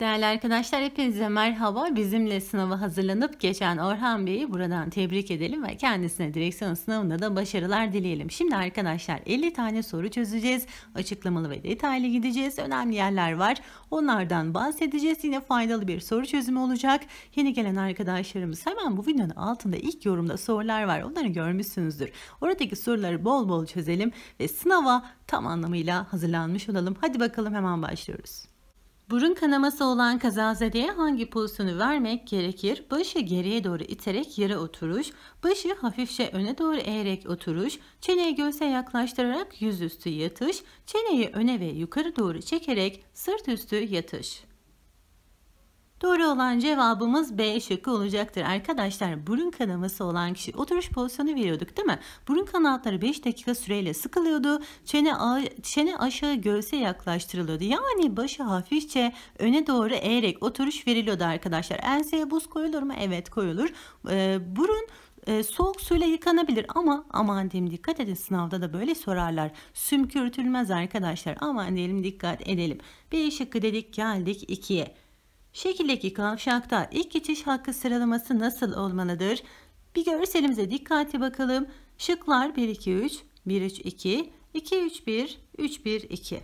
Değerli arkadaşlar hepinize merhaba. Bizimle sınava hazırlanıp geçen Orhan Bey'i buradan tebrik edelim ve kendisine direksiyon sınavında da başarılar dileyelim. Şimdi arkadaşlar 50 tane soru çözeceğiz. Açıklamalı ve detaylı gideceğiz. Önemli yerler var. Onlardan bahsedeceğiz. Yine faydalı bir soru çözümü olacak. Yeni gelen arkadaşlarımız hemen bu videonun altında ilk yorumda sorular var. Onları görmüşsünüzdür. Oradaki soruları bol bol çözelim ve sınava tam anlamıyla hazırlanmış olalım. Hadi bakalım hemen başlıyoruz. Burun kanaması olan kazazedeye hangi pozisyonu vermek gerekir? Başı geriye doğru iterek yere oturuş, başı hafifçe öne doğru eğerek oturuş, çeneyi göğse yaklaştırarak yüzüstü yatış, çeneyi öne ve yukarı doğru çekerek sırt üstü yatış. Doğru olan cevabımız B şıkkı olacaktır. Arkadaşlar burun kanaması olan kişi oturuş pozisyonu veriyorduk değil mi? Burun kanatları 5 dakika süreyle sıkılıyordu. Çene, çene aşağı göğse yaklaştırılıyordu. Yani başı hafifçe öne doğru eğerek oturuş veriliyordu arkadaşlar. Enseye buz koyulur mu? Evet koyulur. Ee, burun e, soğuk suyla yıkanabilir ama aman diyelim dikkat edin sınavda da böyle sorarlar. Sümkürtülmez arkadaşlar aman diyelim dikkat edelim. B şıkkı dedik geldik 2'ye. Şekildeki kavşakta ilk geçiş hakkı sıralaması nasıl olmalıdır? Bir görselimize dikkatli bakalım. Şıklar 1-2-3, 1-3-2, 2-3-1, 3-1-2.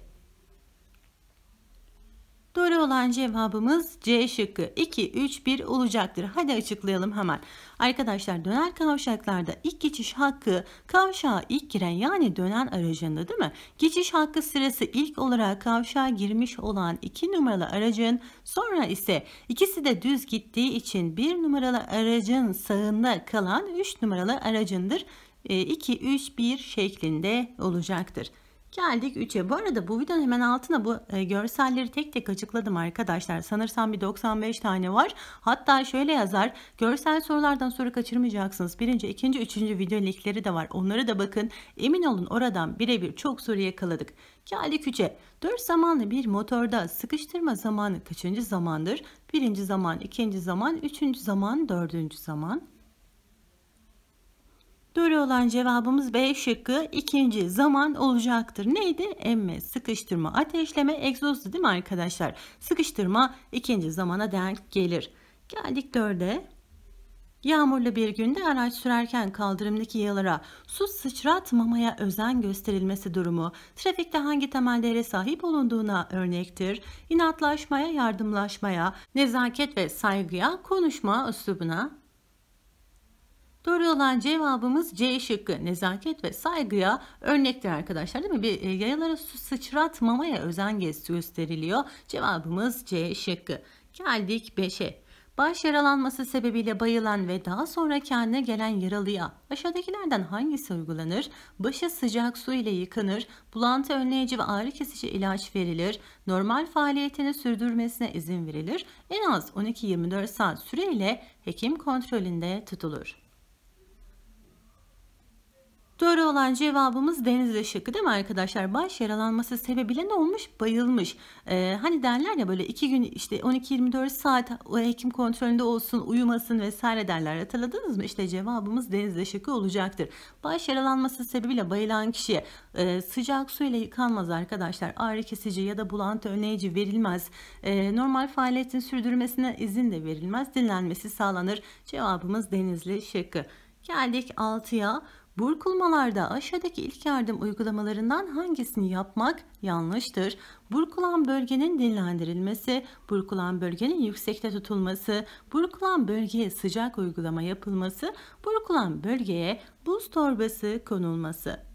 Doğru olan cevabımız C şıkkı 2 3 1 olacaktır. Hadi açıklayalım hemen. Arkadaşlar döner kavşaklarda ilk geçiş hakkı kavşağa ilk giren yani dönen aracında değil mi? Geçiş hakkı sırası ilk olarak kavşağa girmiş olan 2 numaralı aracın sonra ise ikisi de düz gittiği için 1 numaralı aracın sağında kalan 3 numaralı aracındır. 2 3 1 şeklinde olacaktır. Geldik 3'e. Bu arada bu videonun hemen altına bu e, görselleri tek tek açıkladım arkadaşlar. Sanırsam bir 95 tane var. Hatta şöyle yazar. Görsel sorulardan soru kaçırmayacaksınız. Birinci, ikinci, üçüncü video linkleri de var. Onlara da bakın. Emin olun oradan birebir çok soru yakaladık. Geldik 3'e. 4 zamanlı bir motorda sıkıştırma zamanı kaçıncı zamandır? Birinci zaman, ikinci zaman, üçüncü zaman, dördüncü zaman. Doğru olan cevabımız B şıkkı ikinci zaman olacaktır. Neydi? Emme, sıkıştırma, ateşleme, egzozdu değil mi arkadaşlar? Sıkıştırma ikinci zamana denk gelir. Geldik dörde. Yağmurlu bir günde araç sürerken kaldırımdaki yalara su sıçratmamaya özen gösterilmesi durumu, trafikte hangi temellere sahip olunduğuna örnektir, İnatlaşmaya yardımlaşmaya, nezaket ve saygıya, konuşma üslubuna Doğru olan cevabımız C şıkkı nezaket ve saygıya örnektir arkadaşlar değil mi? Bir e, yayalara su sıçratmamaya özen gösteriliyor. Cevabımız C şıkkı. Geldik 5'e. Baş yaralanması sebebiyle bayılan ve daha sonra kendine gelen yaralıya aşağıdakilerden hangisi uygulanır? Başı sıcak su ile yıkanır, bulantı önleyici ve ağrı kesici ilaç verilir, normal faaliyetini sürdürmesine izin verilir, en az 12-24 saat süreyle hekim kontrolünde tutulur. Doğru olan cevabımız denizde şıkkı değil mi arkadaşlar? Baş yaralanması sebebiyle ne olmuş? Bayılmış. Ee, hani derler ya böyle 2 gün işte 12-24 saat hekim kontrolünde olsun, uyumasın vesaire derler. Hatırladınız mı? İşte cevabımız denizde şıkkı olacaktır. Baş yaralanması sebebiyle bayılan kişiye e, sıcak ile yıkanmaz arkadaşlar. Ağrı kesici ya da bulantı önleyici verilmez. E, normal faaliyetin sürdürmesine izin de verilmez. Dinlenmesi sağlanır. Cevabımız denizli şıkkı. Geldik 6'ya. Burkulmalarda aşağıdaki ilk yardım uygulamalarından hangisini yapmak yanlıştır? Burkulan bölgenin dinlendirilmesi, burkulan bölgenin yüksekte tutulması, burkulan bölgeye sıcak uygulama yapılması, burkulan bölgeye buz torbası konulması.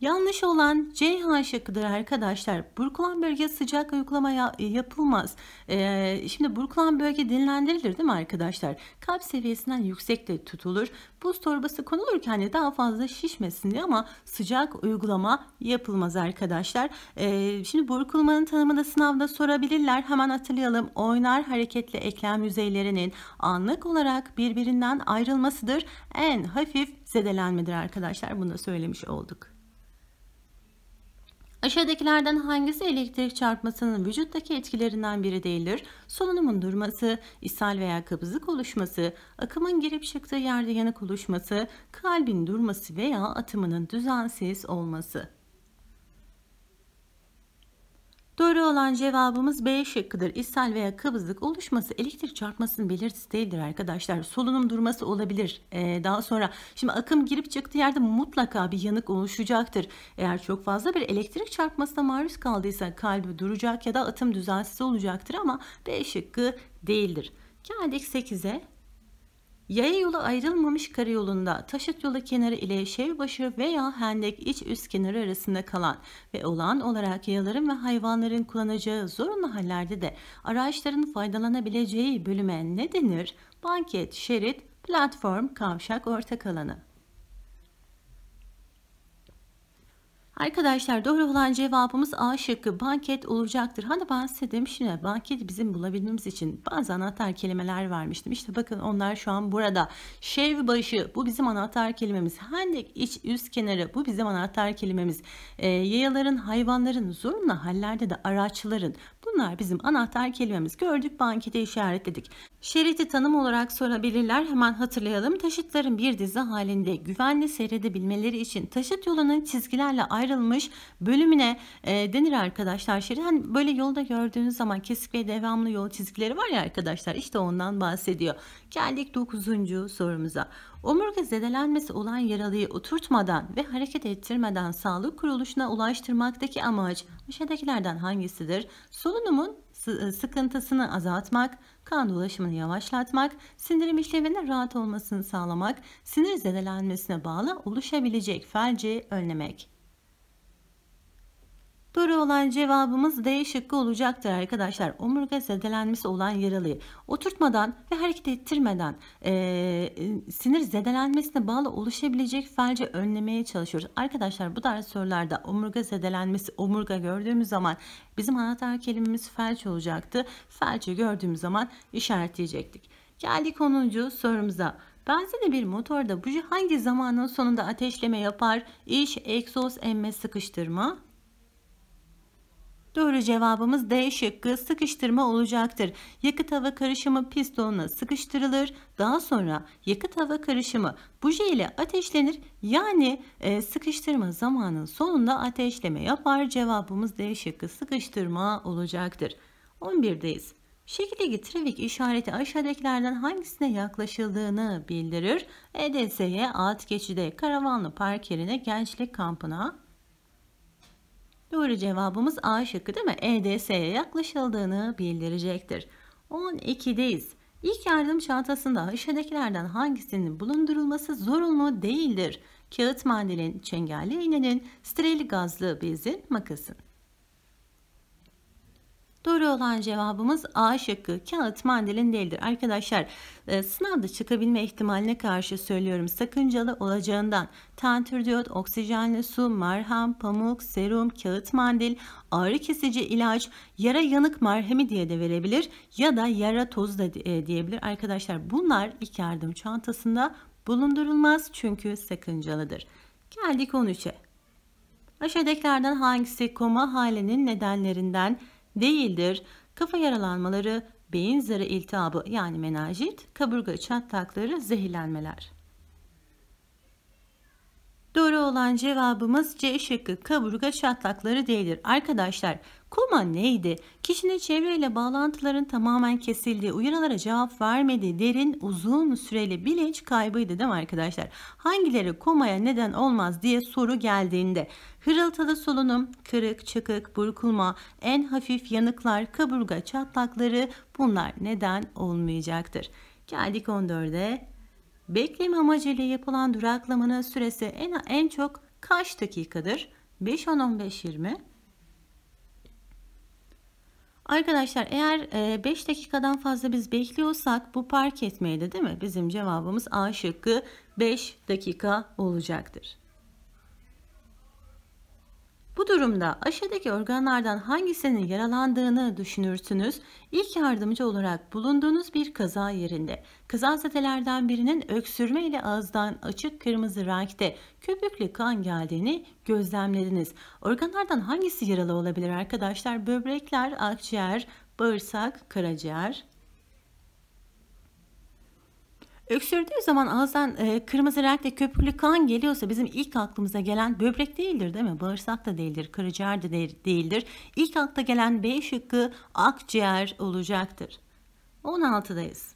Yanlış olan C şıkkıdır arkadaşlar. Burkulan bölge sıcak uygulama e, yapılmaz. Ee, şimdi burkulan bölge dinlendirilir değil mi arkadaşlar? Kalp seviyesinden yüksekte tutulur. Buz torbası konulurken de daha fazla şişmesin diye ama sıcak uygulama yapılmaz arkadaşlar. Ee, şimdi burkulmanın tanımını sınavda sorabilirler. Hemen hatırlayalım. Oynar hareketli eklem yüzeylerinin anlık olarak birbirinden ayrılmasıdır. En hafif zedelenmedir arkadaşlar. Bunu da söylemiş olduk. Aşağıdakilerden hangisi elektrik çarpmasının vücuttaki etkilerinden biri değildir? Solunumun durması, ishal veya kabızlık oluşması, akımın girip çıktığı yerde yanık oluşması, kalbin durması veya atımının düzensiz olması. Doğru olan cevabımız B şıkkıdır. İshal veya kabızlık oluşması elektrik çarpmasının belirtisi değildir arkadaşlar. Solunum durması olabilir. Ee, daha sonra şimdi akım girip çıktığı yerde mutlaka bir yanık oluşacaktır. Eğer çok fazla bir elektrik çarpmasına maruz kaldıysa kalbi duracak ya da atım düzensiz olacaktır ama B şıkkı değildir. Geldik 8'e. Yaya yolu ayrılmamış karayolunda taşıt yolu kenarı ile Şevbaşı veya Hendek iç üst kenarı arasında kalan ve olağan olarak yayaların ve hayvanların kullanacağı zorunlu hallerde de araçların faydalanabileceği bölüme ne denir? Banket, şerit, platform, kavşak, ortak alanı. Arkadaşlar doğru olan cevabımız A şıkkı banket olacaktır. Hani ben size demiştim ya banketi bizim bulabilmemiz için bazı anahtar kelimeler vermiştim. İşte bakın onlar şu an burada. Şev başı bu bizim anahtar kelimemiz. Hendek hani iç üst kenarı bu bizim anahtar kelimemiz. E, yayaların, hayvanların, zorunlu hallerde de araçların Bunlar bizim anahtar kelimemiz. Gördük bankete işaretledik. Şeridi tanım olarak sorabilirler. Hemen hatırlayalım. Taşıtların bir dizi halinde güvenli seyredebilmeleri için taşıt yolunun çizgilerle ayrılmış bölümüne e, denir arkadaşlar. Şerit hani böyle yolda gördüğünüz zaman kesik ve devamlı yol çizgileri var ya arkadaşlar. İşte ondan bahsediyor. Geldik 9. sorumuza. Omurga zedelenmesi olan yaralıyı oturtmadan ve hareket ettirmeden sağlık kuruluşuna ulaştırmaktaki amaç aşağıdakilerden hangisidir? Solunumun ıı, sıkıntısını azaltmak, kan dolaşımını yavaşlatmak, sindirim işlevinin rahat olmasını sağlamak, sinir zedelenmesine bağlı oluşabilecek felci önlemek. Doğru olan cevabımız D şıkkı olacaktır arkadaşlar. Omurga zedelenmesi olan yaralıyı oturtmadan ve hareket ettirmeden e, sinir zedelenmesine bağlı oluşabilecek felce önlemeye çalışıyoruz. Arkadaşlar bu tarz sorularda omurga zedelenmesi, omurga gördüğümüz zaman bizim anahtar kelimemiz felç olacaktı. Felci gördüğümüz zaman işaretleyecektik. Geldik 10. sorumuza. Benzinli bir motorda buji hangi zamanın sonunda ateşleme yapar? İş, egzoz, emme, sıkıştırma. Doğru cevabımız D şıkkı sıkıştırma olacaktır. Yakıt hava karışımı pistonla sıkıştırılır. Daha sonra yakıt hava karışımı buje ile ateşlenir. Yani e, sıkıştırma zamanının sonunda ateşleme yapar. Cevabımız D şıkkı sıkıştırma olacaktır. 11'deyiz. Şekildeki trafik işareti aşağıdakilerden hangisine yaklaşıldığını bildirir. EDS'ye, Alt Geçide, Karavanlı Park yerine Gençlik Kampı'na, Doğru cevabımız A şıkkı değil mi? EDS'ye yaklaşıldığını bildirecektir. 12'deyiz. İlk yardım çantasında aşağıdakilerden hangisinin bulundurulması zorunlu değildir? Kağıt mandalin, çengelli iğnenin, steril gazlı bezin, makasın. Doğru olan cevabımız A şıkkı. Kağıt mandalin değildir. Arkadaşlar e, sınavda çıkabilme ihtimaline karşı söylüyorum. Sakıncalı olacağından tantürdiyot, oksijenli su, merhem, pamuk, serum, kağıt mandil, ağrı kesici ilaç, yara yanık merhemi diye de verebilir ya da yara tozu da e, diyebilir. Arkadaşlar bunlar ilk yardım çantasında bulundurulmaz çünkü sakıncalıdır. Geldik 13'e. Aşağıdakilerden hangisi koma halinin nedenlerinden değildir. Kafa yaralanmaları, beyin zarı iltihabı yani menajit, kaburga çatlakları, zehirlenmeler. Doğru olan cevabımız C şıkkı kaburga çatlakları değildir. Arkadaşlar koma neydi? Kişinin çevreyle bağlantıların tamamen kesildiği, uyarılara cevap vermedi derin uzun süreli bilinç kaybıydı değil mi arkadaşlar? Hangileri komaya neden olmaz diye soru geldiğinde hırıltılı solunum, kırık, çıkık, burkulma, en hafif yanıklar, kaburga çatlakları bunlar neden olmayacaktır. Geldik 14'e. Bekleme amacıyla yapılan duraklamanın süresi en, en çok kaç dakikadır? 5, 10, 15, 20. Arkadaşlar eğer 5 e, dakikadan fazla biz bekliyorsak bu park etmeydi değil mi? Bizim cevabımız A şıkkı 5 dakika olacaktır. Bu durumda aşağıdaki organlardan hangisinin yaralandığını düşünürsünüz. İlk yardımcı olarak bulunduğunuz bir kaza yerinde kazazetelerden birinin öksürme ile ağızdan açık kırmızı renkte köpüklü kan geldiğini gözlemlediniz. Organlardan hangisi yaralı olabilir arkadaşlar? Böbrekler, akciğer, bağırsak, karaciğer, Öksürdüğü zaman ağızdan e, kırmızı renkte köpüklü kan geliyorsa bizim ilk aklımıza gelen böbrek değildir değil mi? Bağırsak da değildir, karaciğer de değildir. İlk akla gelen B şıkkı akciğer olacaktır. 16'dayız.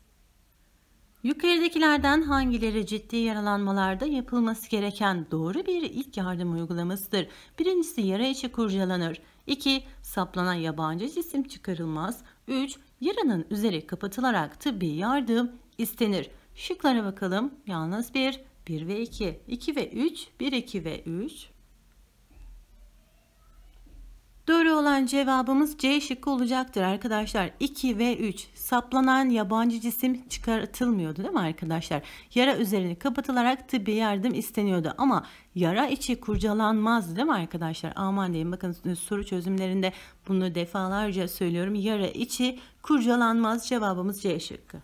Yukarıdakilerden hangileri ciddi yaralanmalarda yapılması gereken doğru bir ilk yardım uygulamasıdır? Birincisi yara içi kurcalanır. 2. Saplanan yabancı cisim çıkarılmaz. 3. Yaranın üzeri kapatılarak tıbbi yardım istenir. Şıklara bakalım. Yalnız 1, 1 ve 2, 2 ve 3, 1, 2 ve 3. Doğru olan cevabımız C şıkkı olacaktır arkadaşlar. 2 ve 3 saplanan yabancı cisim çıkartılmıyordu değil mi arkadaşlar? Yara üzerine kapatılarak tıbbi yardım isteniyordu ama yara içi kurcalanmaz değil mi arkadaşlar? Aman deyin bakın soru çözümlerinde bunu defalarca söylüyorum. Yara içi kurcalanmaz cevabımız C şıkkı.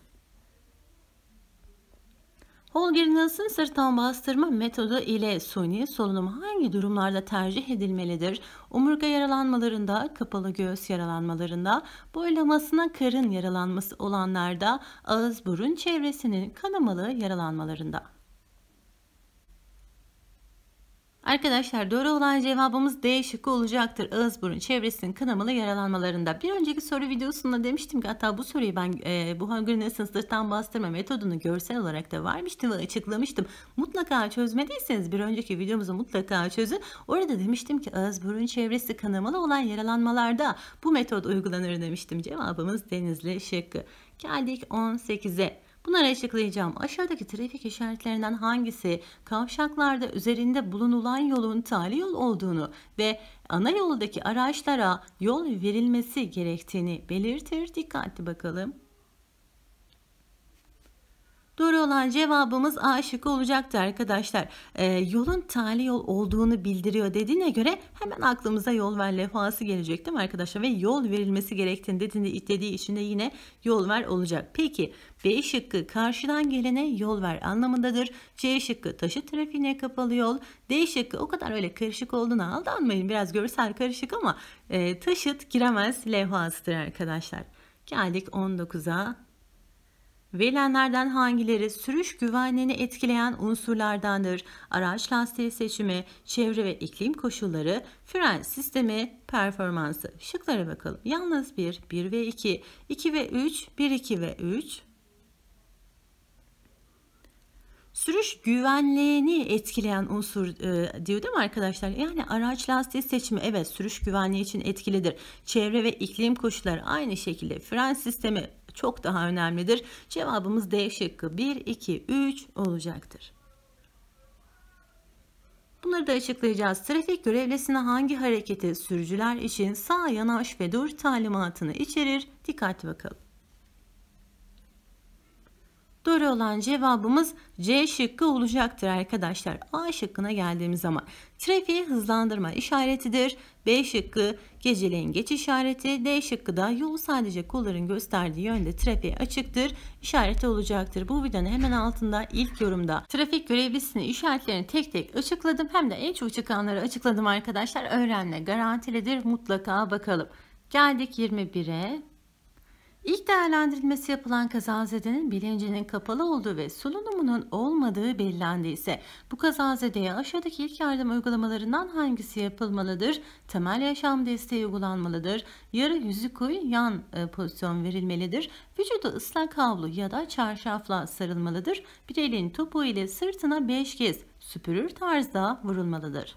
Holgerin'in sırttan bastırma metodu ile suni solunum hangi durumlarda tercih edilmelidir? Omurga yaralanmalarında, kapalı göğüs yaralanmalarında, boylamasına karın yaralanması olanlarda, ağız burun çevresinin kanamalı yaralanmalarında. Arkadaşlar doğru olan cevabımız D şıkkı olacaktır. Ağız burun çevresinin kanamalı yaralanmalarında. Bir önceki soru videosunda demiştim ki hatta bu soruyu ben e, Buhangül'ün esaslardan bastırma metodunu görsel olarak da vermiştim ve açıklamıştım. Mutlaka çözmediyseniz bir önceki videomuzu mutlaka çözün. Orada demiştim ki ağız burun çevresi kanamalı olan yaralanmalarda bu metod uygulanır demiştim. Cevabımız denizli şıkkı. Geldik 18'e. Bunları açıklayacağım. Aşağıdaki trafik işaretlerinden hangisi kavşaklarda üzerinde bulunulan yolun tali yol olduğunu ve ana yoldaki araçlara yol verilmesi gerektiğini belirtir? Dikkatli bakalım. Doğru olan cevabımız A şıkkı olacaktı arkadaşlar. Ee, yolun tali yol olduğunu bildiriyor dediğine göre hemen aklımıza yol ver lefası gelecek değil mi arkadaşlar? Ve yol verilmesi gerektiğini dediğinde, dediği için de yine yol ver olacak. Peki B şıkkı karşıdan gelene yol ver anlamındadır. C şıkkı taşı trafiğine kapalı yol. D şıkkı o kadar öyle karışık olduğuna aldanmayın. Biraz görsel karışık ama e, taşıt giremez levhasıdır arkadaşlar. Geldik 19'a. Verilenlerden hangileri sürüş güvenliğini etkileyen unsurlardandır? Araç lastiği seçimi, çevre ve iklim koşulları, fren sistemi, performansı. Şıklara bakalım. Yalnız 1, 1 ve 2, 2 ve 3, 1, 2 ve 3. Sürüş güvenliğini etkileyen unsur e, diyor değil mi arkadaşlar? Yani araç lastiği seçimi evet sürüş güvenliği için etkilidir. Çevre ve iklim koşulları aynı şekilde fren sistemi çok daha önemlidir. Cevabımız D şıkkı 1, 2, 3 olacaktır. Bunları da açıklayacağız. Trafik görevlisine hangi hareketi sürücüler için sağ yanaş ve dur talimatını içerir? Dikkatli bakalım. Doğru olan cevabımız C şıkkı olacaktır arkadaşlar. A şıkkına geldiğimiz zaman trafiği hızlandırma işaretidir. B şıkkı geceleyin geç işareti. D şıkkı da yolu sadece kolların gösterdiği yönde trafiğe açıktır. İşareti olacaktır. Bu videonun hemen altında ilk yorumda trafik görevlisinin işaretlerini tek tek açıkladım. Hem de en çok çıkanları açıkladım arkadaşlar. Öğrenme garantilidir. Mutlaka bakalım. Geldik 21'e. İlk değerlendirilmesi yapılan kazazedenin bilincinin kapalı olduğu ve solunumunun olmadığı bellendi bu kazazedeye aşağıdaki ilk yardım uygulamalarından hangisi yapılmalıdır? Temel yaşam desteği uygulanmalıdır. Yarı yüzü koyu yan e, pozisyon verilmelidir. Vücuda ıslak havlu ya da çarşafla sarılmalıdır. Bir elin topu ile sırtına 5 kez süpürür tarzda vurulmalıdır.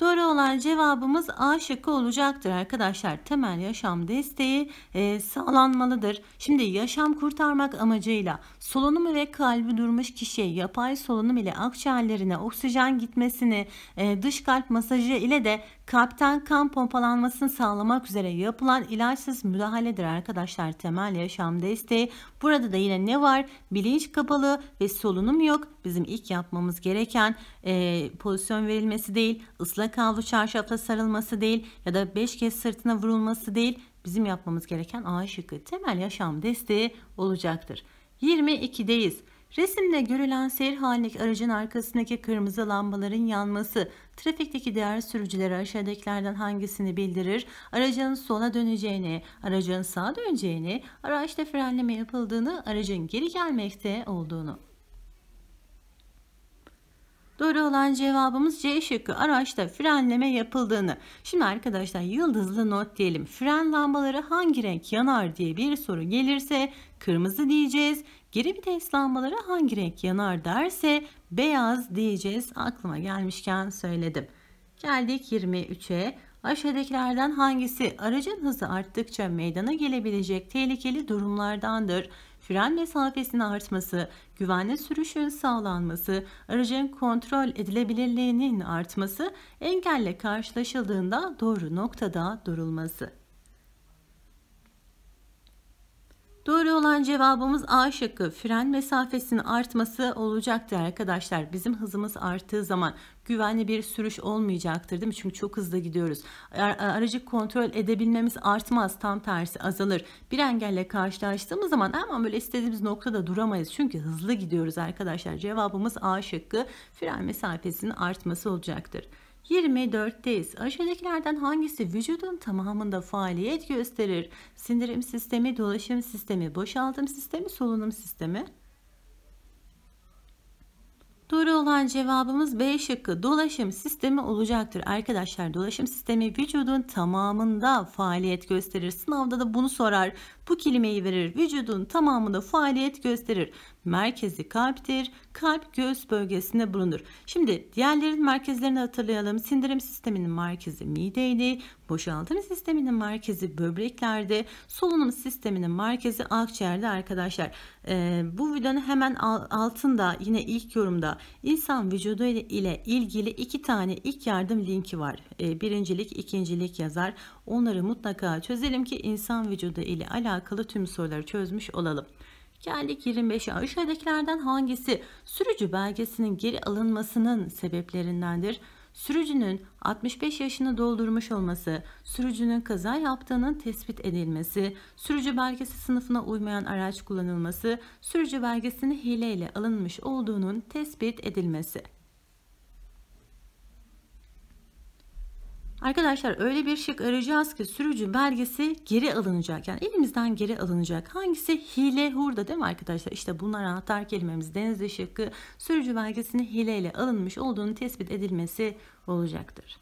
Doğru olan cevabımız A şıkkı olacaktır arkadaşlar. Temel yaşam desteği e, sağlanmalıdır. Şimdi yaşam kurtarmak amacıyla solunumu ve kalbi durmuş kişiye yapay solunum ile akciğerlerine oksijen gitmesini, e, dış kalp masajı ile de kalpten kan pompalanmasını sağlamak üzere yapılan ilaçsız müdahaledir arkadaşlar temel yaşam desteği. Burada da yine ne var? Bilinç kapalı ve solunum yok. Bizim ilk yapmamız gereken e, pozisyon verilmesi değil, ıslak havlu çarşafla sarılması değil ya da 5 kez sırtına vurulması değil. Bizim yapmamız gereken A şıkkı temel yaşam desteği olacaktır. 22'deyiz. Resimde görülen seyir halindeki aracın arkasındaki kırmızı lambaların yanması trafikteki diğer sürücülere aşağıdakilerden hangisini bildirir? Aracın sola döneceğini, aracın sağa döneceğini, araçta frenleme yapıldığını, aracın geri gelmekte olduğunu. Doğru olan cevabımız C şıkkı araçta frenleme yapıldığını. Şimdi arkadaşlar yıldızlı not diyelim. Fren lambaları hangi renk yanar diye bir soru gelirse kırmızı diyeceğiz. Geri viteslanmalara hangi renk yanar derse beyaz diyeceğiz. Aklıma gelmişken söyledim. Geldik 23'e. Aşağıdakilerden hangisi aracın hızı arttıkça meydana gelebilecek tehlikeli durumlardandır? Fren mesafesinin artması, güvenli sürüşün sağlanması, aracın kontrol edilebilirliğinin artması, engelle karşılaşıldığında doğru noktada durulması. Doğru olan cevabımız A şıkkı fren mesafesinin artması olacaktır arkadaşlar. Bizim hızımız arttığı zaman güvenli bir sürüş olmayacaktır değil mi? Çünkü çok hızlı gidiyoruz. Aracı kontrol edebilmemiz artmaz tam tersi azalır. Bir engelle karşılaştığımız zaman hemen böyle istediğimiz noktada duramayız. Çünkü hızlı gidiyoruz arkadaşlar. Cevabımız A şıkkı fren mesafesinin artması olacaktır. 24'teyiz. Aşağıdakilerden hangisi vücudun tamamında faaliyet gösterir? Sindirim sistemi, dolaşım sistemi, boşaltım sistemi, solunum sistemi. Doğru olan cevabımız B şıkkı dolaşım sistemi olacaktır. Arkadaşlar dolaşım sistemi vücudun tamamında faaliyet gösterir. Sınavda da bunu sorar bu kelimeyi verir. Vücudun tamamında faaliyet gösterir. Merkezi kalptir. Kalp göğüs bölgesinde bulunur. Şimdi diğerlerin merkezlerini hatırlayalım. Sindirim sisteminin merkezi mideydi. Boşaltım sisteminin merkezi böbreklerde. Solunum sisteminin merkezi akciğerde arkadaşlar. Ee, bu videonun hemen altında yine ilk yorumda insan vücudu ile ilgili iki tane ilk yardım linki var. Ee, birincilik, ikincilik yazar. Onları mutlaka çözelim ki insan vücudu ile alakalı tüm soruları çözmüş olalım. Geldik 25'e aşağıdakilerden hangisi sürücü belgesinin geri alınmasının sebeplerindendir? Sürücünün 65 yaşını doldurmuş olması, sürücünün kaza yaptığının tespit edilmesi, sürücü belgesi sınıfına uymayan araç kullanılması, sürücü belgesini hileyle alınmış olduğunun tespit edilmesi. Arkadaşlar öyle bir şık arayacağız ki sürücü belgesi geri alınacak. Yani elimizden geri alınacak. Hangisi? Hile hurda değil mi arkadaşlar? İşte bunlar anahtar kelimemiz. Denizli şıkkı sürücü belgesinin hileyle alınmış olduğunu tespit edilmesi olacaktır.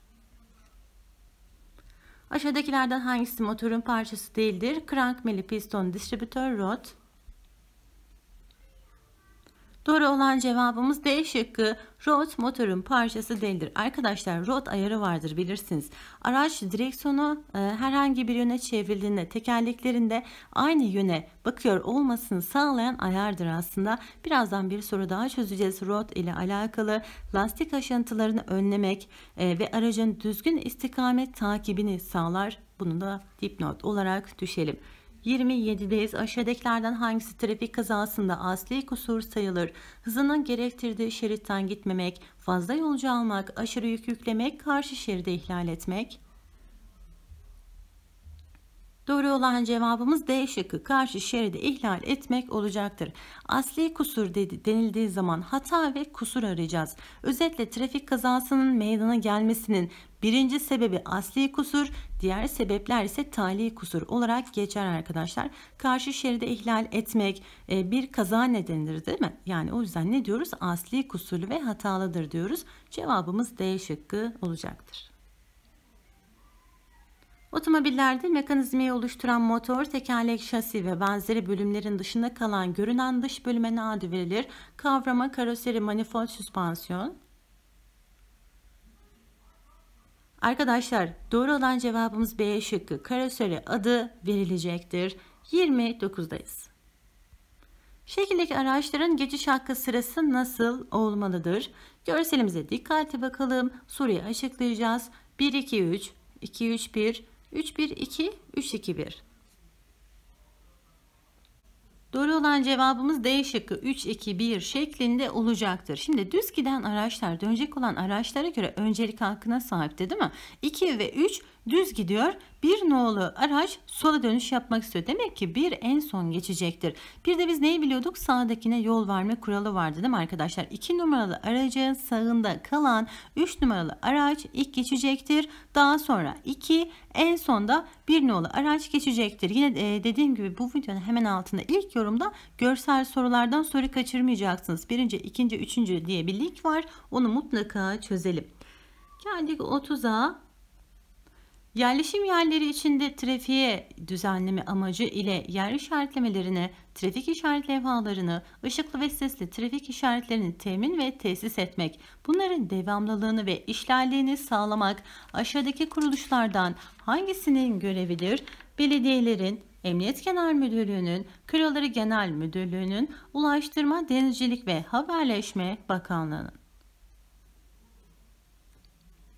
Aşağıdakilerden hangisi motorun parçası değildir? Crank, mili, piston, distribütör, rot. Doğru olan cevabımız D şıkkı. Rot motorun parçası değildir. Arkadaşlar rot ayarı vardır bilirsiniz. Araç direksiyonu e, herhangi bir yöne çevrildiğinde tekerleklerinde aynı yöne bakıyor olmasını sağlayan ayardır aslında. Birazdan bir soru daha çözeceğiz rot ile alakalı. Lastik aşıntılarını önlemek e, ve aracın düzgün istikamet takibini sağlar. Bunu da dipnot olarak düşelim. 27'deyiz. Aşağıdakilerden hangisi trafik kazasında asli kusur sayılır? Hızının gerektirdiği şeritten gitmemek, fazla yolcu almak, aşırı yük yüklemek, karşı şeride ihlal etmek. Doğru olan cevabımız D şıkkı karşı şeridi ihlal etmek olacaktır. Asli kusur dedi, denildiği zaman hata ve kusur arayacağız. Özetle trafik kazasının meydana gelmesinin birinci sebebi asli kusur, diğer sebepler ise tali kusur olarak geçer arkadaşlar. Karşı şeride ihlal etmek e, bir kaza nedenidir değil mi? Yani o yüzden ne diyoruz? Asli kusurlu ve hatalıdır diyoruz. Cevabımız D şıkkı olacaktır. Otomobillerde mekanizmayı oluşturan motor, tekerlek, şasi ve benzeri bölümlerin dışında kalan görünen dış bölüme ne adı verilir? Kavrama, karoseri, manifold, süspansiyon. Arkadaşlar doğru olan cevabımız B şıkkı. Karoseri adı verilecektir. 29'dayız. Şekildeki araçların geçiş hakkı sırası nasıl olmalıdır? Görselimize dikkatli bakalım. Soruyu açıklayacağız. 1, 2, 3, 2, 3, 1, 3 1 2 3 2 1 Doğru olan cevabımız D şıkkı 3 2 1 şeklinde olacaktır. Şimdi düz giden araçlar dönecek olan araçlara göre öncelik hakkına sahipti değil mi? 2 ve 3 düz gidiyor. Bir nolu araç sola dönüş yapmak istiyor. Demek ki bir en son geçecektir. Bir de biz neyi biliyorduk? Sağdakine yol verme kuralı vardı değil mi arkadaşlar? 2 numaralı aracın sağında kalan 3 numaralı araç ilk geçecektir. Daha sonra 2 en sonda bir nolu araç geçecektir. Yine e, dediğim gibi bu videonun hemen altında ilk yorumda görsel sorulardan soru kaçırmayacaksınız. Birinci, ikinci, üçüncü diye bir link var. Onu mutlaka çözelim. Geldik 30'a. Yerleşim yerleri içinde trafiğe düzenleme amacı ile yer işaretlemelerine, trafik işaret levhalarını, ışıklı ve sesli trafik işaretlerini temin ve tesis etmek, bunların devamlılığını ve işlerliğini sağlamak aşağıdaki kuruluşlardan hangisinin görevidir? Belediyelerin, Emniyet Genel Müdürlüğü'nün, Kırıları Genel Müdürlüğü'nün, Ulaştırma, Denizcilik ve Haberleşme Bakanlığı'nın.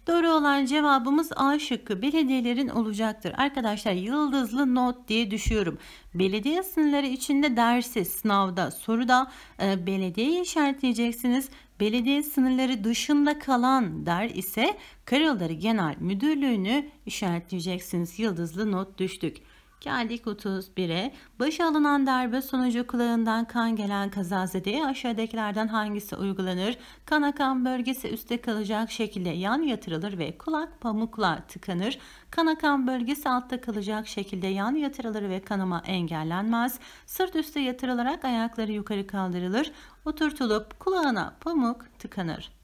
Doğru olan cevabımız A şıkkı belediyelerin olacaktır. Arkadaşlar yıldızlı not diye düşüyorum. Belediye sınırları içinde dersi, sınavda, soruda e, belediyeyi işaretleyeceksiniz. Belediye sınırları dışında kalan der ise Karayolları Genel Müdürlüğü'nü işaretleyeceksiniz. Yıldızlı not düştük. Geldik 31'e. Başa alınan darbe sonucu kulağından kan gelen kazazedeye aşağıdakilerden hangisi uygulanır? Kan akan bölgesi üstte kalacak şekilde yan yatırılır ve kulak pamukla tıkanır. Kan akan bölgesi altta kalacak şekilde yan yatırılır ve kanama engellenmez. Sırt üstte yatırılarak ayakları yukarı kaldırılır. Oturtulup kulağına pamuk tıkanır.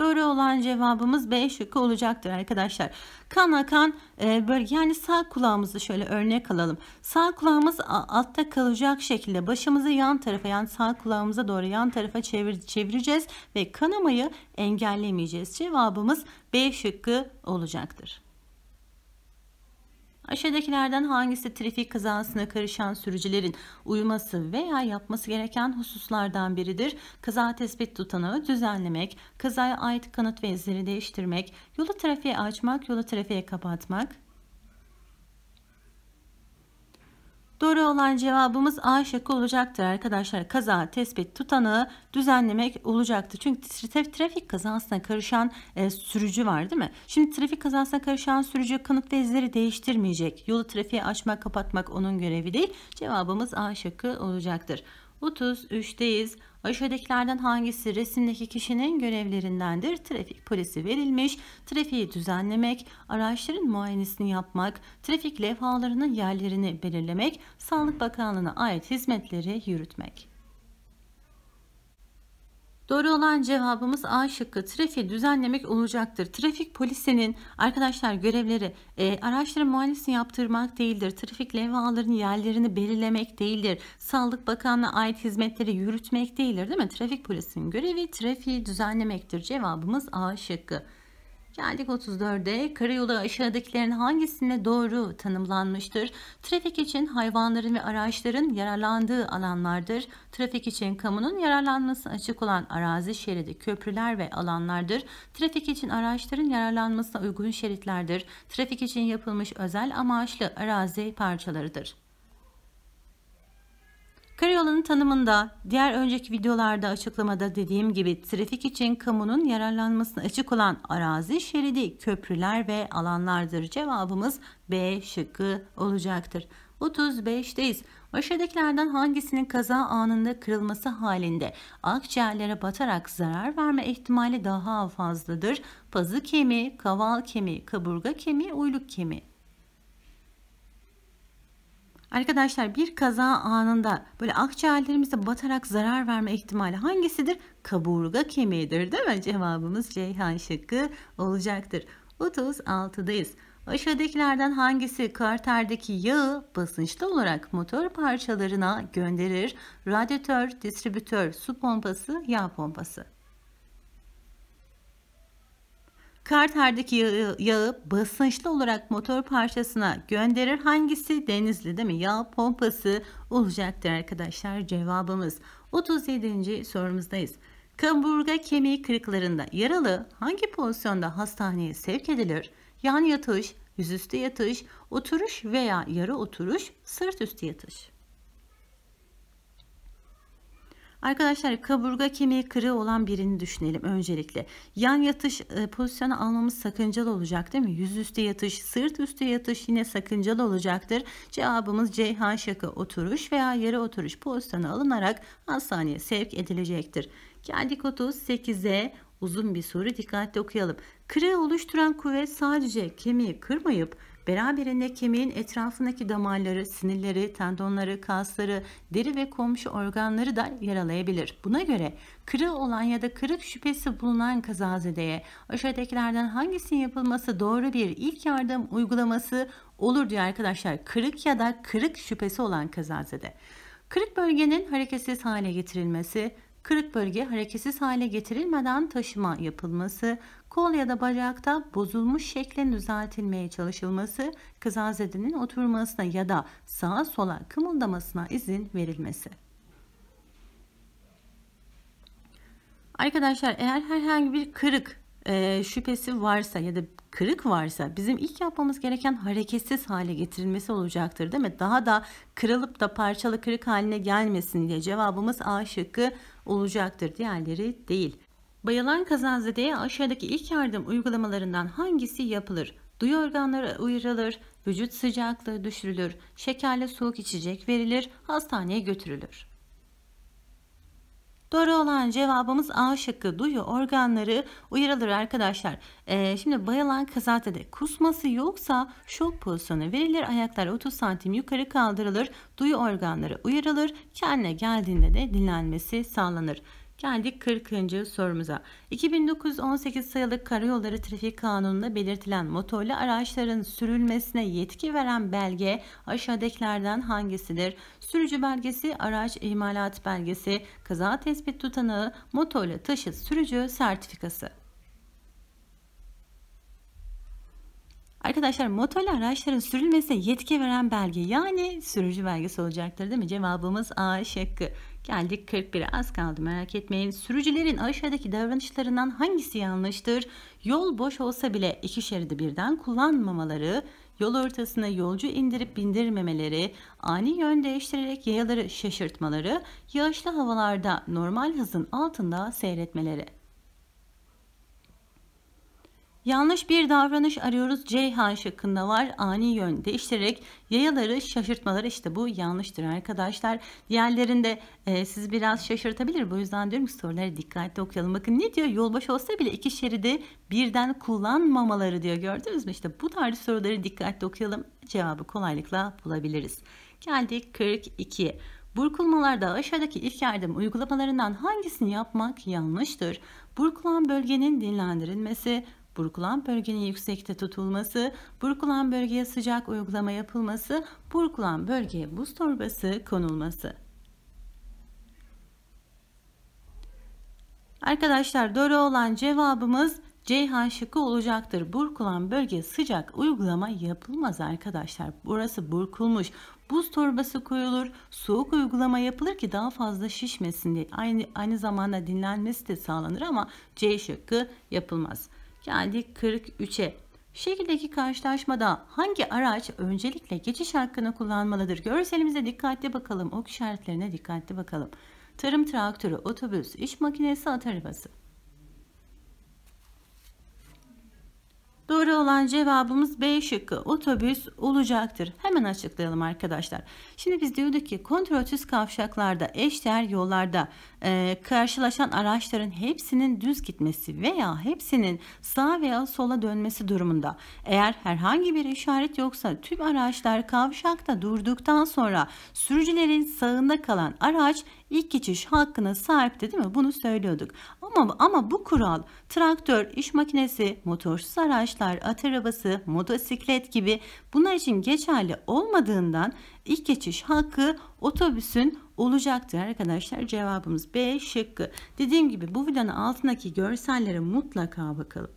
Doğru olan cevabımız B şıkkı olacaktır arkadaşlar. Kan akan e, bölge yani sağ kulağımızı şöyle örnek alalım. Sağ kulağımız altta kalacak şekilde başımızı yan tarafa yani sağ kulağımıza doğru yan tarafa çevir, çevireceğiz ve kanamayı engellemeyeceğiz. Cevabımız B şıkkı olacaktır. Aşağıdakilerden hangisi trafik kazasına karışan sürücülerin uyuması veya yapması gereken hususlardan biridir? Kaza tespit tutanağı düzenlemek, kazaya ait kanıt ve izleri değiştirmek, yolu trafiğe açmak, yolu trafiğe kapatmak, Doğru olan cevabımız A şıkkı olacaktır arkadaşlar. Kaza tespit tutanağı düzenlemek olacaktı. Çünkü traf, trafik kazasına karışan e, sürücü var değil mi? Şimdi trafik kazasına karışan sürücü kanıt ve izleri değiştirmeyecek. Yolu trafiğe açmak, kapatmak onun görevi değil. Cevabımız A şıkkı olacaktır. 33'teyiz. Aşağıdakilerden hangisi resimdeki kişinin görevlerindendir? Trafik polisi verilmiş, trafiği düzenlemek, araçların muayenesini yapmak, trafik levhalarının yerlerini belirlemek, Sağlık Bakanlığı'na ait hizmetleri yürütmek. Doğru olan cevabımız A şıkkı trafiği düzenlemek olacaktır. Trafik polisinin arkadaşlar görevleri e, araçları muayenesini yaptırmak değildir. Trafik levhaların yerlerini belirlemek değildir. Sağlık bakanlığı ait hizmetleri yürütmek değildir değil mi? Trafik polisinin görevi trafiği düzenlemektir. Cevabımız A şıkkı. Geldik 34'e. Karayolu aşağıdakilerin hangisine doğru tanımlanmıştır? Trafik için hayvanların ve araçların yararlandığı alanlardır. Trafik için kamunun yararlanması açık olan arazi şeridi, köprüler ve alanlardır. Trafik için araçların yararlanmasına uygun şeritlerdir. Trafik için yapılmış özel amaçlı arazi parçalarıdır. Karayolunun tanımında diğer önceki videolarda açıklamada dediğim gibi trafik için kamunun yararlanmasına açık olan arazi şeridi, köprüler ve alanlardır. Cevabımız B şıkkı olacaktır. 35'teyiz. Aşağıdakilerden hangisinin kaza anında kırılması halinde akciğerlere batarak zarar verme ihtimali daha fazladır? Pazı kemiği, kaval kemiği, kaburga kemiği, uyluk kemiği. Arkadaşlar bir kaza anında böyle akciğerlerimize batarak zarar verme ihtimali hangisidir? Kaburga kemiğidir değil mi? Cevabımız Ceyhan şıkkı olacaktır. 36'dayız. Aşağıdakilerden hangisi karterdeki yağı basınçlı olarak motor parçalarına gönderir? Radyatör, distribütör, su pompası, yağ pompası. Karter'deki yağı, yağı basınçlı olarak motor parçasına gönderir. Hangisi? Denizli değil mi? Yağ pompası olacaktır arkadaşlar cevabımız. 37. sorumuzdayız. Kaburga kemiği kırıklarında yaralı hangi pozisyonda hastaneye sevk edilir? Yan yatış, yüzüstü yatış, oturuş veya yarı oturuş, sırt üstü yatış. Arkadaşlar kaburga kemiği kırığı olan birini düşünelim öncelikle. Yan yatış e, pozisyonu almamız sakıncalı olacak değil mi? Yüz Yüzüstü yatış, sırt üstü yatış yine sakıncalı olacaktır. Cevabımız CH şaka oturuş veya yere oturuş pozisyonu alınarak hastaneye sevk edilecektir. Geldik 38'e uzun bir soru dikkatli okuyalım. Kırığı oluşturan kuvvet sadece kemiği kırmayıp Beraberinde kemiğin etrafındaki damarları, sinirleri, tendonları, kasları, deri ve komşu organları da yaralayabilir. Buna göre kırık olan ya da kırık şüphesi bulunan kazazedeye aşağıdakilerden hangisinin yapılması doğru bir ilk yardım uygulaması olur diyor arkadaşlar. Kırık ya da kırık şüphesi olan kazazede. Kırık bölgenin hareketsiz hale getirilmesi, kırık bölge hareketsiz hale getirilmeden taşıma yapılması, kol ya da bacakta bozulmuş şeklin düzeltilmeye çalışılması, kızazedenin oturmasına ya da sağa sola kımıldamasına izin verilmesi. Arkadaşlar eğer herhangi bir kırık e, şüphesi varsa ya da kırık varsa bizim ilk yapmamız gereken hareketsiz hale getirilmesi olacaktır değil mi? Daha da kırılıp da parçalı kırık haline gelmesin diye cevabımız A şıkkı olacaktır. Diğerleri değil. Bayılan kazazedeye aşağıdaki ilk yardım uygulamalarından hangisi yapılır? Duyu organları uyarılır, vücut sıcaklığı düşürülür, şekerle soğuk içecek verilir, hastaneye götürülür. Doğru olan cevabımız A şıkkı duyu organları uyarılır arkadaşlar. Ee, şimdi bayılan kazatede kusması yoksa şok pozisyonu verilir. Ayaklar 30 santim yukarı kaldırılır. Duyu organları uyarılır. Kendine geldiğinde de dinlenmesi sağlanır. Geldik 40. sorumuza. 2918 sayılı Karayolları Trafik Kanunu'nda belirtilen motorlu araçların sürülmesine yetki veren belge aşağıdakilerden hangisidir? Sürücü belgesi, araç imalat belgesi, kaza tespit tutanağı, motorlu taşıt sürücü sertifikası. Arkadaşlar motorlu araçların sürülmesine yetki veren belge yani sürücü belgesi olacaktır değil mi? Cevabımız A şıkkı. Geldik 41'e az kaldı merak etmeyin. Sürücülerin aşağıdaki davranışlarından hangisi yanlıştır? Yol boş olsa bile iki şeridi birden kullanmamaları, yol ortasına yolcu indirip bindirmemeleri, ani yön değiştirerek yayaları şaşırtmaları, yağışlı havalarda normal hızın altında seyretmeleri. Yanlış bir davranış arıyoruz. Ceyhan şıkkında var. Ani yön değiştirerek yayaları şaşırtmaları işte bu yanlıştır arkadaşlar. Diğerlerinde e, sizi biraz şaşırtabilir. Bu yüzden diyorum ki soruları dikkatli okuyalım. Bakın ne diyor? Yolbaşı olsa bile iki şeridi birden kullanmamaları diyor. Gördünüz mü? İşte bu tarz soruları dikkatli okuyalım. Cevabı kolaylıkla bulabiliriz. Geldik 42'ye. Burkulmalarda aşağıdaki ilk yardım uygulamalarından hangisini yapmak yanlıştır? Burkulan bölgenin dinlendirilmesi, burkulan bölgenin yüksekte tutulması, burkulan bölgeye sıcak uygulama yapılması, burkulan bölgeye buz torbası konulması. Arkadaşlar doğru olan cevabımız Ceyhan şıkkı olacaktır. Burkulan bölge sıcak uygulama yapılmaz arkadaşlar. Burası burkulmuş. Buz torbası koyulur. Soğuk uygulama yapılır ki daha fazla şişmesin diye. Aynı, aynı zamanda dinlenmesi de sağlanır ama C şıkkı yapılmaz. Geldik 43'e. şekildeki karşılaşmada hangi araç öncelikle geçiş hakkını kullanmalıdır? Görselimize dikkatli bakalım. Ok işaretlerine dikkatli bakalım. Tarım traktörü, otobüs, iş makinesi, at arabası. Doğru olan cevabımız B şıkkı otobüs olacaktır. Hemen açıklayalım arkadaşlar. Şimdi biz diyorduk ki kontrolsüz kavşaklarda eşdeğer yollarda e, karşılaşan araçların hepsinin düz gitmesi veya hepsinin sağ veya sola dönmesi durumunda. Eğer herhangi bir işaret yoksa tüm araçlar kavşakta durduktan sonra sürücülerin sağında kalan araç ilk geçiş hakkına sahipti değil mi? Bunu söylüyorduk. Ama ama bu kural traktör, iş makinesi, motorsuz araçlar, at arabası, motosiklet gibi bunlar için geçerli olmadığından ilk geçiş hakkı otobüsün olacaktır arkadaşlar. Cevabımız B şıkkı. Dediğim gibi bu videonun altındaki görsellere mutlaka bakalım.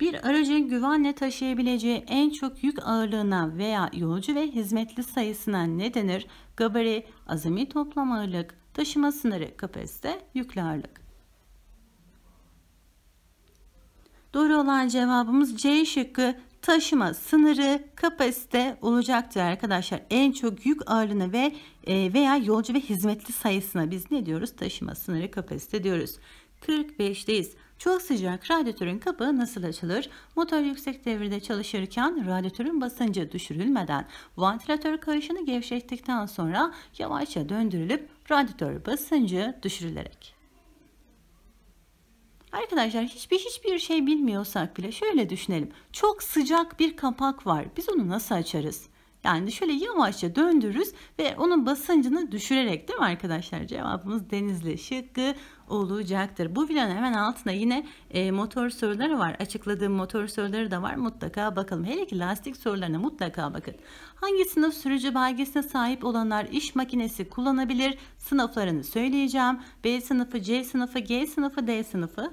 Bir aracın güvenle taşıyabileceği en çok yük ağırlığına veya yolcu ve hizmetli sayısına ne denir? Gabari, azami toplam ağırlık, Taşıma sınırı kapasite, yüklü ağırlık. Doğru olan cevabımız C şıkkı taşıma sınırı kapasite olacaktır arkadaşlar. En çok yük ağırlığına ve e, veya yolcu ve hizmetli sayısına biz ne diyoruz? Taşıma sınırı kapasite diyoruz. 45'teyiz. Çok sıcak radyatörün kapağı nasıl açılır? Motor yüksek devirde çalışırken radyatörün basıncı düşürülmeden ventilatör kayışını gevşettikten sonra yavaşça döndürülüp radyatör basıncı düşürülerek. Arkadaşlar hiçbir hiçbir şey bilmiyorsak bile şöyle düşünelim. Çok sıcak bir kapak var. Biz onu nasıl açarız? Yani şöyle yavaşça döndürürüz ve onun basıncını düşürerek değil mi arkadaşlar? Cevabımız denizli şıkkı olacaktır. Bu videonun hemen altına yine e, motor soruları var. Açıkladığım motor soruları da var. Mutlaka bakalım. Hele ki lastik sorularına mutlaka bakın. Hangi sınıf sürücü belgesine sahip olanlar iş makinesi kullanabilir? Sınıflarını söyleyeceğim. B sınıfı, C sınıfı, G sınıfı, D sınıfı.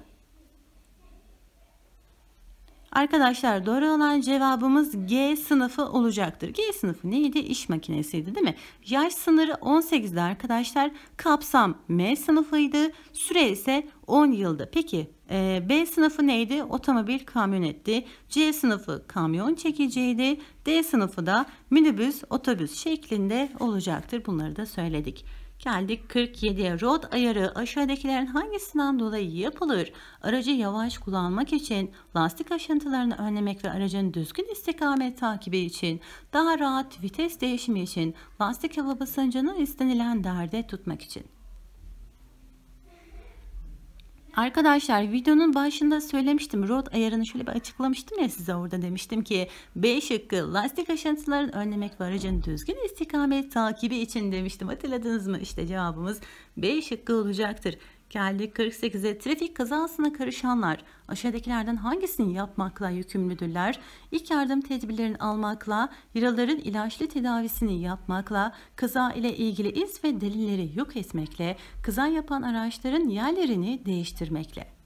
Arkadaşlar doğru olan cevabımız G sınıfı olacaktır. G sınıfı neydi? İş makinesiydi değil mi? Yaş sınırı 18'de arkadaşlar. Kapsam M sınıfıydı. Süre ise 10 yıldı. Peki e, B sınıfı neydi? Otomobil kamyonetti. C sınıfı kamyon çekiciydi. D sınıfı da minibüs, otobüs şeklinde olacaktır. Bunları da söyledik. Geldik 47 Rot ayarı aşağıdakilerin hangisinden dolayı yapılır? Aracı yavaş kullanmak için, lastik aşıntılarını önlemek ve aracın düzgün istikamet takibi için, daha rahat vites değişimi için, lastik hava basıncını istenilen derde tutmak için. Arkadaşlar videonun başında söylemiştim. Rot ayarını şöyle bir açıklamıştım ya size orada demiştim ki B şıkkı lastik aşıntılarını önlemek ve aracın düzgün istikamet takibi için demiştim. Hatırladınız mı? İşte cevabımız B şıkkı olacaktır. Geldi 48'e. Trafik kazasına karışanlar aşağıdakilerden hangisini yapmakla yükümlüdürler? İlk yardım tedbirlerini almakla, yaraların ilaçlı tedavisini yapmakla, kaza ile ilgili iz ve delilleri yok etmekle, kaza yapan araçların yerlerini değiştirmekle.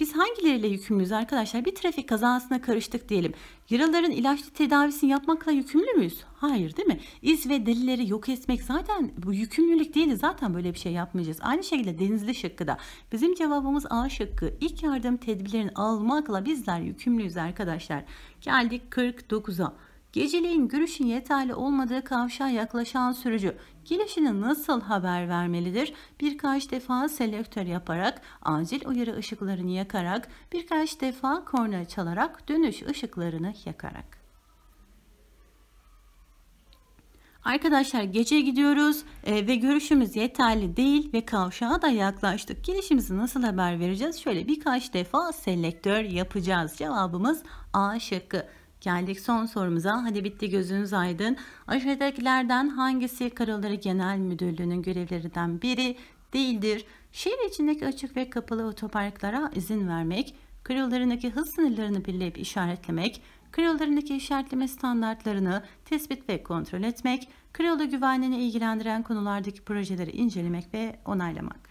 Biz hangileriyle yükümlüyüz arkadaşlar? Bir trafik kazasına karıştık diyelim. Yaraların ilaçlı tedavisini yapmakla yükümlü müyüz? Hayır değil mi? İz ve delilleri yok etmek zaten bu yükümlülük değil. Zaten böyle bir şey yapmayacağız. Aynı şekilde denizli şıkkı da. Bizim cevabımız A şıkkı. İlk yardım tedbirlerini almakla bizler yükümlüyüz arkadaşlar. Geldik 49'a. Geceliğin görüşün yeterli olmadığı kavşağa yaklaşan sürücü Gelişini nasıl haber vermelidir? Birkaç defa selektör yaparak, acil uyarı ışıklarını yakarak, birkaç defa korna çalarak, dönüş ışıklarını yakarak. Arkadaşlar gece gidiyoruz e, ve görüşümüz yeterli değil ve kavşağa da yaklaştık. Gelişimizi nasıl haber vereceğiz? Şöyle birkaç defa selektör yapacağız. Cevabımız A şıkkı. Geldik son sorumuza. Hadi bitti gözünüz aydın. Aşağıdakilerden hangisi Karaları Genel Müdürlüğü'nün görevlerinden biri değildir? Şehir içindeki açık ve kapalı otoparklara izin vermek, karayollarındaki hız sınırlarını belirleyip işaretlemek, karayollarındaki işaretleme standartlarını tespit ve kontrol etmek, karayolu güvenliğini ilgilendiren konulardaki projeleri incelemek ve onaylamak.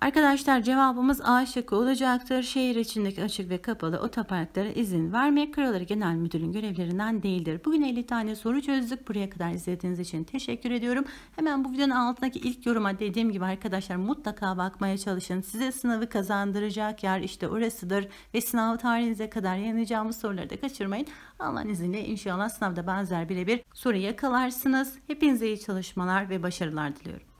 Arkadaşlar cevabımız A şıkkı olacaktır. Şehir içindeki açık ve kapalı otoparklara izin vermek Karaları Genel müdürün görevlerinden değildir. Bugün 50 tane soru çözdük. Buraya kadar izlediğiniz için teşekkür ediyorum. Hemen bu videonun altındaki ilk yoruma dediğim gibi arkadaşlar mutlaka bakmaya çalışın. Size sınavı kazandıracak yer işte orasıdır ve sınav tarihinize kadar yanacağımız soruları da kaçırmayın. Allah'ın izniyle inşallah sınavda benzer birebir soru yakalarsınız. Hepinize iyi çalışmalar ve başarılar diliyorum.